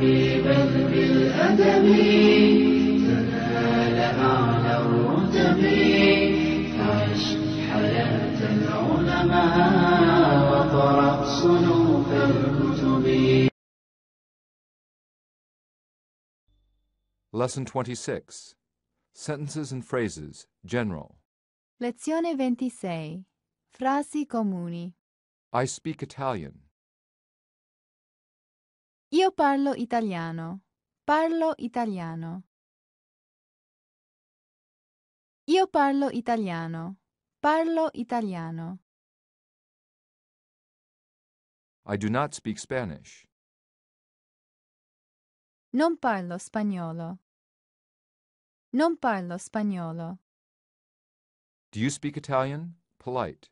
طبيبا تنال أعلى الرتب العلماء وقرأ صنوف الكتب Lesson 26 Sentences and Phrases, General Lezione 26 Frasi comuni I speak Italian. Io parlo italiano. Parlo italiano. Io parlo italiano. Parlo italiano. I do not speak Spanish. Non parlo spagnolo. Non parlo spagnolo. Do you speak Italian? Polite.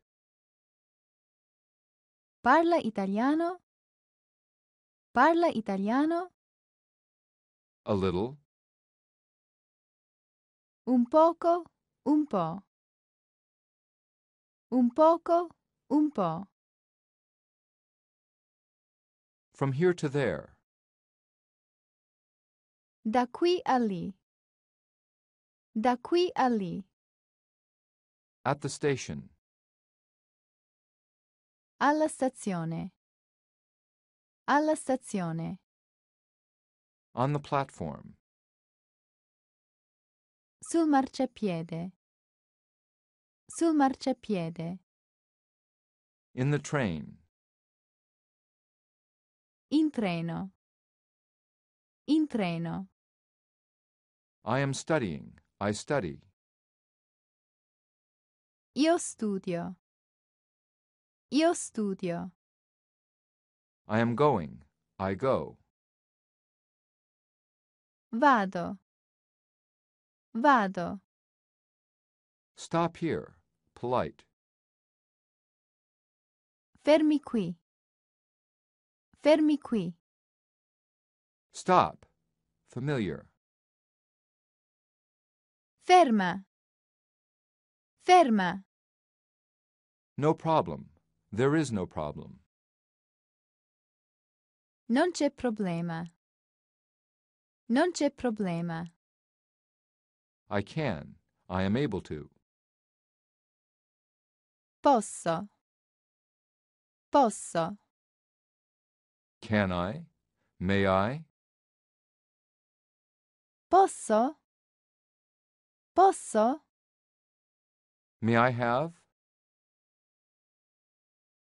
Parla italiano? Parla italiano? A little. Un poco, un po'. Un poco, un po'. From here to there. Da qui a lì. Da qui a lì. At the station. Alla stazione. Alla stazione. On the platform. Sul marciapiede. Sul marciapiede. In the train. In treno. In treno. I am studying. I study. Io studio. Io studio. I am going. I go. Vado. Vado. Stop here. Polite. Fermi qui. Fermi qui. Stop. Familiar. Ferma. Ferma. No problem. There is no problem. Non c'è problema. Non c'è problema. I can. I am able to. Posso. Posso. Can I? May I? Posso? Posso? May I have?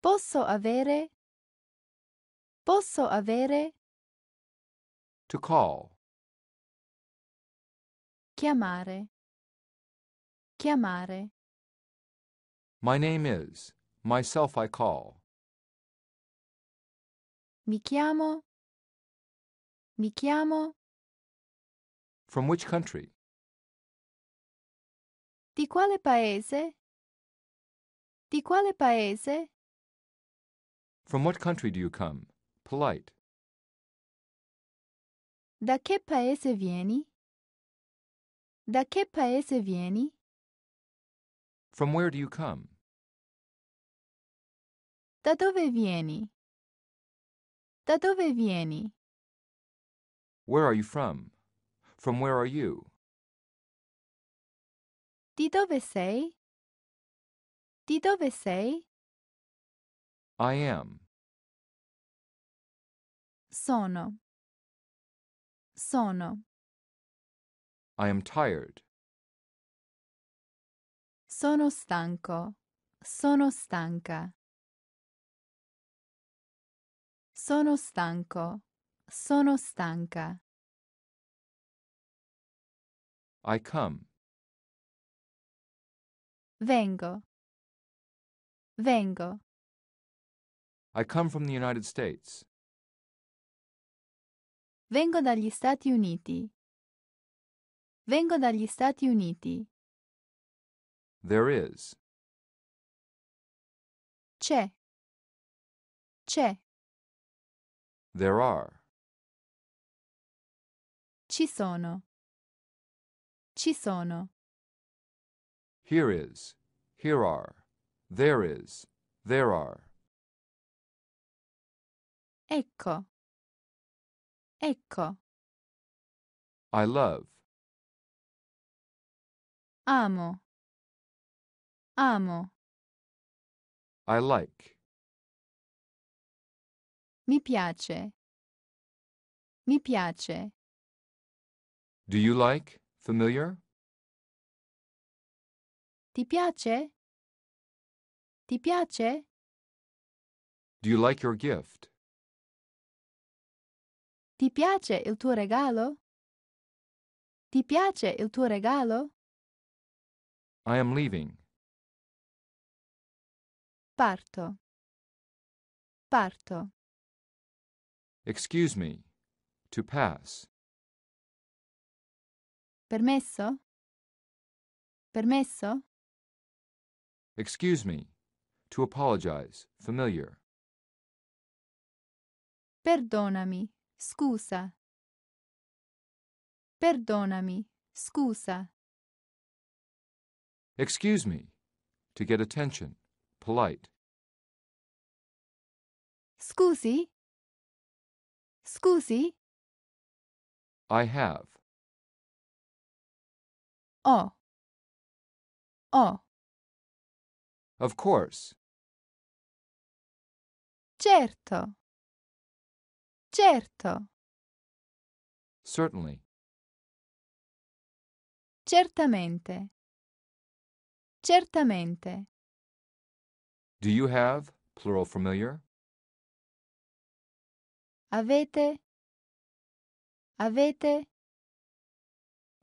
Posso avere? Posso avere? To call. Chiamare. Chiamare. My name is. Myself I call. Mi chiamo. Mi chiamo. From which country? Di quale paese? Di quale paese? From what country do you come? Polite. Da che paese vieni? Da che paese vieni? From where do you come? Da dove vieni? Da dove vieni? Where are you from? From where are you? Di dove sei? Di dove sei? I am. Sono. Sono. I am tired. Sono stanco. Sono stanca. Sono stanco. Sono stanca. I come. Vengo. Vengo. I come from the United States. Vengo dagli Stati Uniti. Vengo dagli Stati Uniti. There is. C'è. C'è. There are. Ci sono. Ci sono. Here is. Here are. There is. There are. Ecco. Ecco. I love. Amo. Amo. I like. Mi piace. Mi piace. Do you like, familiar? Ti piace? Ti piace? Do you like your gift? Ti piace il tuo regalo? Ti piace il tuo regalo? I am leaving. Parto. Parto. Excuse me. To pass. Permesso? Permesso? Excuse me. To apologize. Familiar. Perdonami. scusa. Perdonami, scusa. Excuse me, to get attention, polite. Scusi, scusi. I have. Oh. Oh. Of course. Certo. Certo. Certainly. Certamente. Certamente. Do you have plural familiar? Avete. Avete.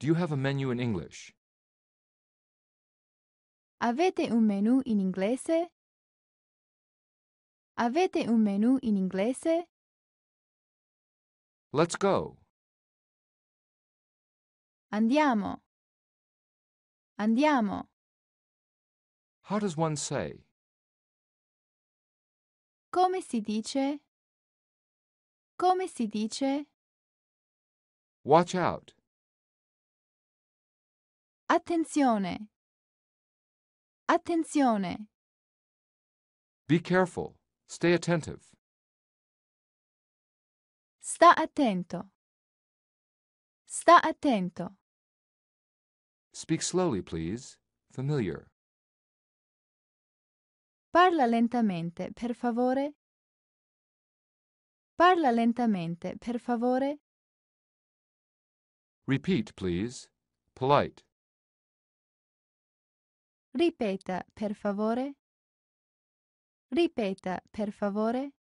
Do you have a menu in English? Avete un menu in inglese? Avete un menu in inglese? Let's go. Andiamo. Andiamo. How does one say? Come si dice? Come si dice? Watch out. Attenzione. Attenzione. Be careful. Stay attentive. Sta attento. Sta attento. Speak slowly, please. Familiar. Parla lentamente, per favore. Parla lentamente, per favore. Repeat, please. Polite. Ripeta, per favore. Ripeta, per favore.